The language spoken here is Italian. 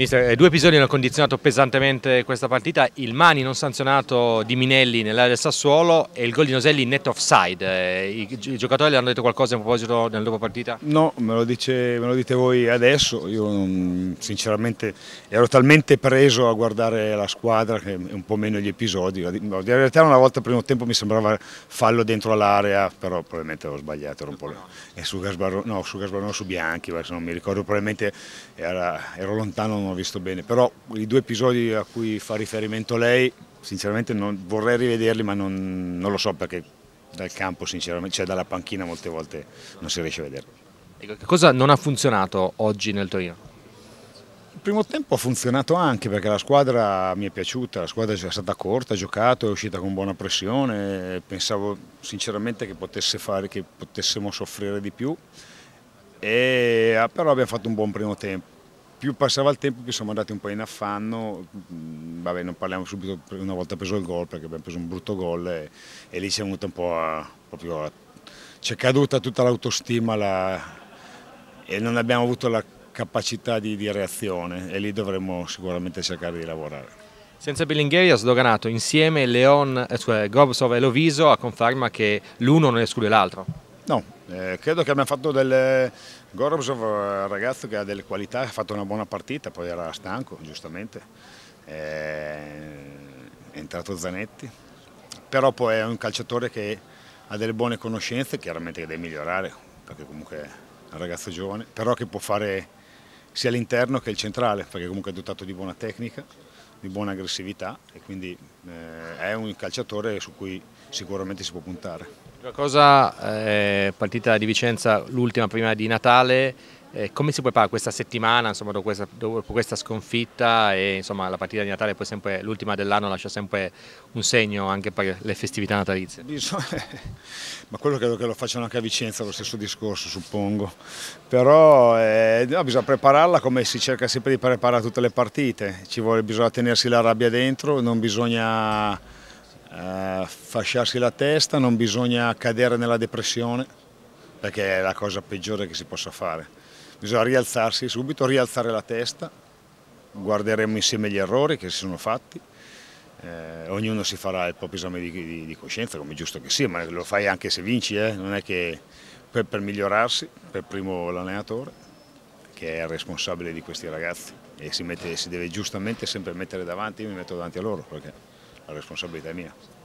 Mister, eh, due episodi hanno condizionato pesantemente questa partita, il mani non sanzionato di Minelli nell'area del Sassuolo e il gol di Noselli in net offside. Eh, I giocatori le hanno detto qualcosa a proposito della dopo partita? No, me lo, dice, me lo, dite voi adesso, io non, mm, sinceramente ero talmente preso a guardare la squadra che un po' meno gli episodi. In realtà una volta al primo tempo mi sembrava fallo dentro l'area, però probabilmente l'ho sbagliato, era un po' no. e eh, su Gasbarone, no, su Gasbarone, su Bianchi, se non mi ricordo, probabilmente era, ero lontano ho visto bene, però i due episodi a cui fa riferimento lei, sinceramente non, vorrei rivederli, ma non, non, lo so perché dal campo, sinceramente, cioè dalla panchina molte volte non si riesce a vederlo. Ecco, cosa non ha funzionato oggi nel Torino? Il primo tempo ha funzionato anche perché la squadra mi è piaciuta, la squadra è stata corta, ha giocato, è uscita con buona pressione, pensavo sinceramente che, potesse fare, che potessimo soffrire di più, e, ah, però abbiamo fatto un buon primo tempo più passava il tempo più siamo andati un po' in affanno, mm, vabbè non parliamo subito una volta preso il gol perché abbiamo preso un brutto gol e, e lì siamo venuti un po' a, proprio a, c'è caduta tutta l'autostima la, e non abbiamo avuto la capacità di, di reazione e lì dovremmo sicuramente cercare di lavorare. Senza Bilingheri ha sdoganato insieme Leon, cioè Gobsov e Loviso a conferma che l'uno non esclude l'altro. No, eh, credo che abbiamo fatto del Gorobsov, eh, ragazzo che ha delle qualità, ha fatto una buona partita, poi era stanco, giustamente. Eh, è entrato Zanetti, però poi è un calciatore che ha delle buone conoscenze, chiaramente che deve migliorare, perché comunque è un ragazzo giovane, però che può fare sia l'interno che il centrale, perché comunque è dotato di buona tecnica di buona aggressività e quindi eh, è un calciatore su cui sicuramente si può puntare. La cosa, eh, partita di Vicenza l'ultima prima di Natale, eh, come si prepara questa settimana, insomma, dopo, questa, dopo, questa, sconfitta e insomma, la partita di Natale, poi sempre l'ultima dell'anno, lascia sempre un segno anche per le festività natalizie? Eh, ma quello credo che lo facciano anche a Vicenza, lo stesso discorso suppongo, però eh, no, bisogna prepararla come si cerca sempre di preparare tutte le partite, vuole, bisogna tenersi la rabbia dentro, non bisogna eh, fasciarsi la testa, non bisogna cadere nella depressione perché è la cosa peggiore che si possa fare bisogna rialzarsi subito, rialzare la testa, guarderemo insieme gli errori che si sono fatti, eh, ognuno si farà il proprio esame di, di, di, coscienza, come giusto che sia, ma lo fai anche se vinci, eh? non è che per, per migliorarsi, per primo l'allenatore, che è il responsabile di questi ragazzi e si, mette, si deve giustamente sempre mettere davanti, io mi metto davanti a loro perché la responsabilità è mia.